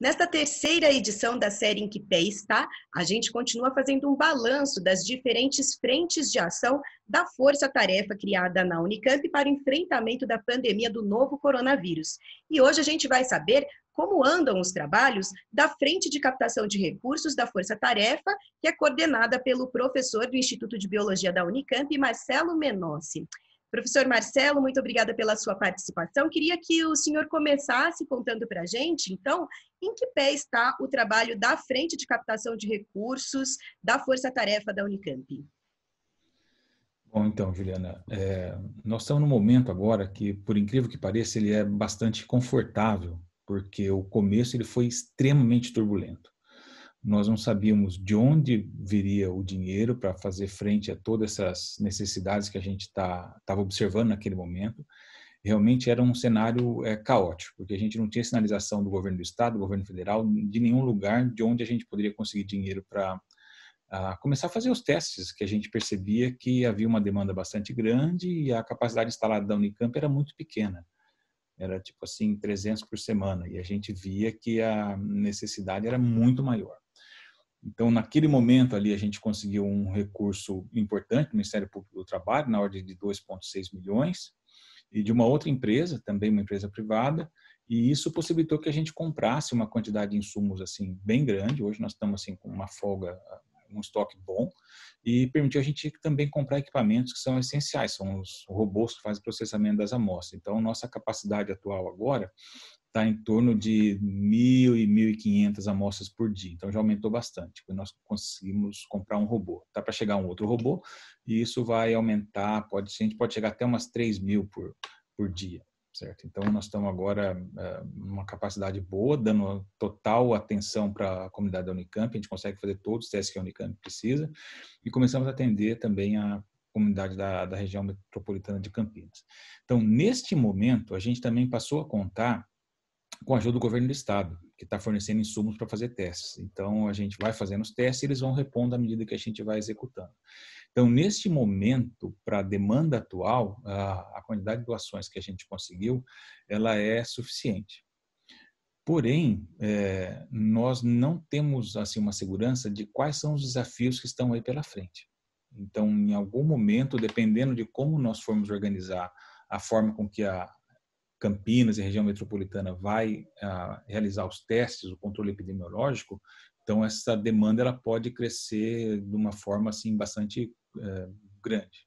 Nesta terceira edição da série Em Que Pé Está, a gente continua fazendo um balanço das diferentes frentes de ação da força-tarefa criada na Unicamp para o enfrentamento da pandemia do novo coronavírus. E hoje a gente vai saber como andam os trabalhos da Frente de Captação de Recursos da Força Tarefa, que é coordenada pelo professor do Instituto de Biologia da Unicamp, Marcelo Menossi. Professor Marcelo, muito obrigada pela sua participação. Queria que o senhor começasse contando para a gente, então, em que pé está o trabalho da Frente de Captação de Recursos da Força Tarefa da Unicamp? Bom, então, Juliana, é, nós estamos num momento agora que, por incrível que pareça, ele é bastante confortável, porque o começo ele foi extremamente turbulento. Nós não sabíamos de onde viria o dinheiro para fazer frente a todas essas necessidades que a gente estava tá, observando naquele momento. Realmente era um cenário é, caótico, porque a gente não tinha sinalização do governo do estado, do governo federal, de nenhum lugar de onde a gente poderia conseguir dinheiro para começar a fazer os testes, que a gente percebia que havia uma demanda bastante grande e a capacidade instalada da Unicamp era muito pequena. Era tipo assim, 300 por semana. E a gente via que a necessidade era muito maior. Então, naquele momento ali, a gente conseguiu um recurso importante do Ministério Público do Trabalho, na ordem de 2,6 milhões, e de uma outra empresa, também uma empresa privada, e isso possibilitou que a gente comprasse uma quantidade de insumos assim bem grande. Hoje nós estamos assim com uma folga um estoque bom e permitiu a gente também comprar equipamentos que são essenciais, são os robôs que fazem o processamento das amostras. Então, nossa capacidade atual agora está em torno de 1.000 e 1.500 amostras por dia. Então já aumentou bastante, porque nós conseguimos comprar um robô. está para chegar um outro robô e isso vai aumentar, pode, a gente pode chegar até umas 3 mil por, por dia certo? Então, nós estamos agora eh, uma capacidade boa, dando total atenção para a comunidade da Unicamp, a gente consegue fazer todos os testes que a Unicamp precisa, e começamos a atender também a comunidade da, da região metropolitana de Campinas. Então, neste momento, a gente também passou a contar com a ajuda do governo do estado, que está fornecendo insumos para fazer testes. Então, a gente vai fazendo os testes e eles vão repondo à medida que a gente vai executando. Então, neste momento, para a demanda atual, a, quantidade de doações que a gente conseguiu, ela é suficiente. Porém, é, nós não temos assim uma segurança de quais são os desafios que estão aí pela frente. Então, em algum momento, dependendo de como nós formos organizar a forma com que a Campinas e a região metropolitana vai a, realizar os testes, o controle epidemiológico, então essa demanda ela pode crescer de uma forma assim bastante é, grande.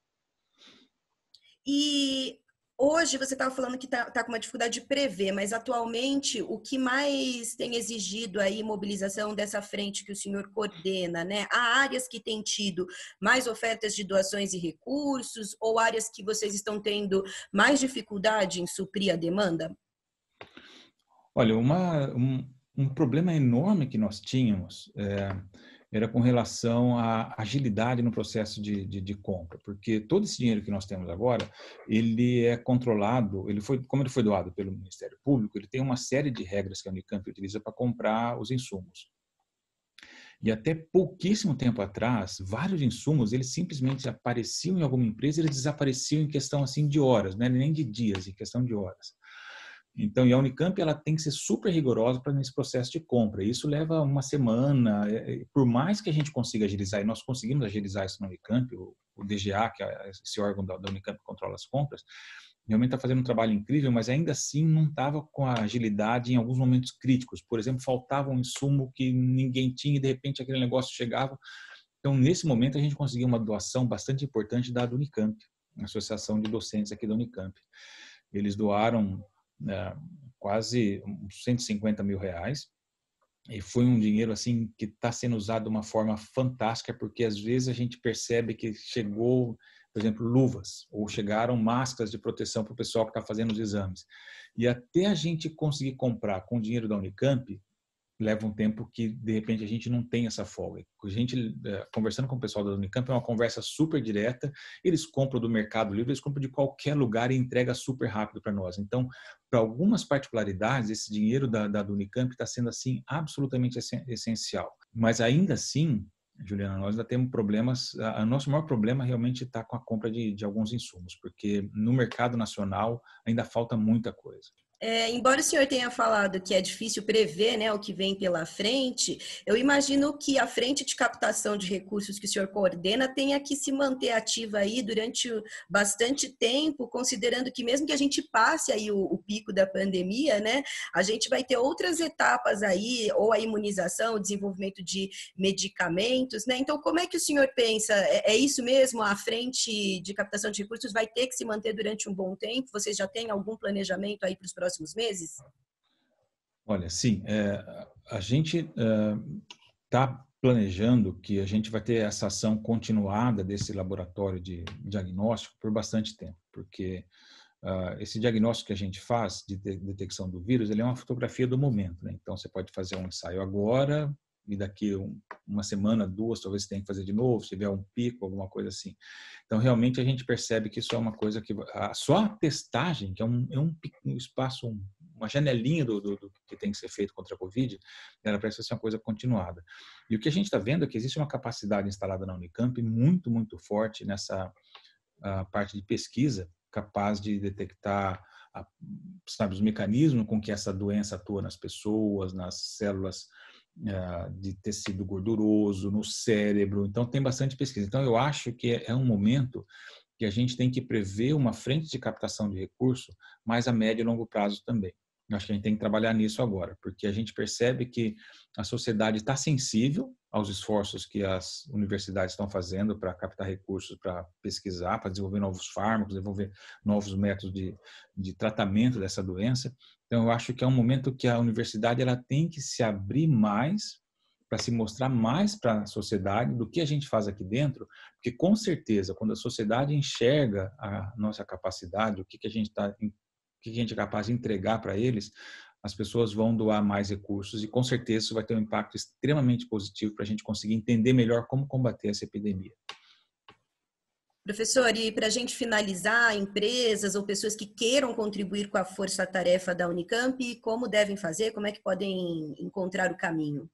E hoje você estava falando que está tá com uma dificuldade de prever, mas atualmente o que mais tem exigido aí mobilização dessa frente que o senhor coordena, né? Há áreas que têm tido mais ofertas de doações e recursos, ou áreas que vocês estão tendo mais dificuldade em suprir a demanda? Olha, uma, um, um problema enorme que nós tínhamos. É era com relação à agilidade no processo de, de, de, compra, porque todo esse dinheiro que nós temos agora, ele é controlado, ele foi, como ele foi doado pelo Ministério Público, ele tem uma série de regras que a Unicamp utiliza para comprar os insumos. E até pouquíssimo tempo atrás, vários insumos, eles simplesmente apareciam em alguma empresa, eles desapareciam em questão assim de horas, né? nem de dias, em questão de horas. Então, e a Unicamp ela tem que ser super rigorosa para nesse processo de compra. Isso leva uma semana. É, é, por mais que a gente consiga agilizar, e nós conseguimos agilizar isso na Unicamp, o, o DGA, que é esse órgão da, da Unicamp que controla as compras, realmente está fazendo um trabalho incrível, mas ainda assim não estava com a agilidade em alguns momentos críticos. Por exemplo, faltava um insumo que ninguém tinha e de repente aquele negócio chegava. Então, nesse momento, a gente conseguiu uma doação bastante importante da Unicamp, a Associação de Docentes aqui da Unicamp. Eles doaram né, quase 150 mil reais. E foi um dinheiro assim que está sendo usado de uma forma fantástica, porque às vezes a gente percebe que chegou, por exemplo, luvas ou chegaram máscaras de proteção para o pessoal que está fazendo os exames. E até a gente conseguir comprar com o dinheiro da Unicamp, leva um tempo que de repente a gente não tem essa folga. A gente é, conversando com o pessoal da Unicamp é uma conversa super direta. Eles compram do Mercado Livre, eles compram de qualquer lugar e entrega super rápido para nós. Então, para algumas particularidades, esse dinheiro da, da Unicamp está sendo assim absolutamente essencial. Mas ainda assim, Juliana, nós ainda temos problemas. O nosso maior problema realmente está com a compra de, de alguns insumos, porque no mercado nacional ainda falta muita coisa. É, embora o senhor tenha falado que é difícil prever né, o que vem pela frente, eu imagino que a frente de captação de recursos que o senhor coordena tenha que se manter ativa aí durante bastante tempo, considerando que mesmo que a gente passe aí o, o pico da pandemia, né, a gente vai ter outras etapas aí, ou a imunização, o desenvolvimento de medicamentos, né? Então, como é que o senhor pensa? É, é isso mesmo? A frente de captação de recursos vai ter que se manter durante um bom tempo? Vocês já têm algum planejamento aí para os próximos meses? Olha, sim, é, a gente está é, tá planejando que a gente vai ter essa ação continuada desse laboratório de diagnóstico por bastante tempo, porque uh, esse diagnóstico que a gente faz de detecção do vírus, ele é uma fotografia do momento, né? Então você pode fazer um ensaio agora, e daqui um, uma semana, duas, talvez você tenha que fazer de novo, se tiver um pico, alguma coisa assim. Então, realmente, a gente percebe que isso é uma coisa que... A, só a testagem, que é um, é um, um espaço, um, uma janelinha do, do, do, que tem que ser feito contra a Covid, ela parece ser uma coisa continuada. E o que a gente está vendo é que existe uma capacidade instalada na Unicamp muito, muito forte nessa parte de pesquisa, capaz de detectar a, sabe, os mecanismos com que essa doença atua nas pessoas, nas células eh, de tecido gorduroso, no cérebro. Então, tem bastante pesquisa. Então, eu acho que é um momento que a gente tem que prever uma frente de captação de recurso, mas a médio e longo prazo também. Acho que a gente tem que trabalhar nisso agora, porque a gente percebe que a sociedade está sensível aos esforços que as universidades estão fazendo para captar recursos, para pesquisar, para desenvolver novos fármacos, desenvolver novos métodos de, de tratamento dessa doença. Então, eu acho que é um momento que a universidade ela tem que se abrir mais para se mostrar mais para a sociedade do que a gente faz aqui dentro, porque com certeza, quando a sociedade enxerga a nossa capacidade, o que, que a gente está que a gente é capaz de entregar para eles, as pessoas vão doar mais recursos e com certeza isso vai ter um impacto extremamente positivo para a gente conseguir entender melhor como combater essa epidemia. Professor, e para a gente finalizar, empresas ou pessoas que queiram contribuir com a força-tarefa da Unicamp, como devem fazer? Como é que podem encontrar o caminho?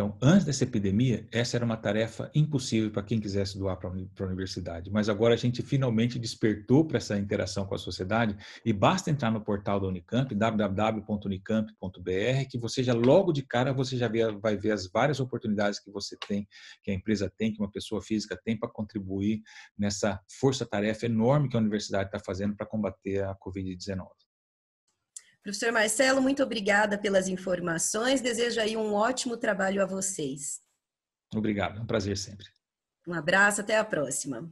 Então, antes dessa epidemia, essa era uma tarefa impossível para quem quisesse doar para a universidade. Mas agora a gente finalmente despertou para essa interação com a sociedade e basta entrar no portal da Unicamp, www.unicamp.br, que você já logo de cara você já vai ver as várias oportunidades que você tem, que a empresa tem, que uma pessoa física tem para contribuir nessa força-tarefa enorme que a universidade está fazendo para combater a Covid-19. Professor Marcelo, muito obrigada pelas informações. Desejo aí um ótimo trabalho a vocês. Obrigado, é um prazer sempre. Um abraço, até a próxima.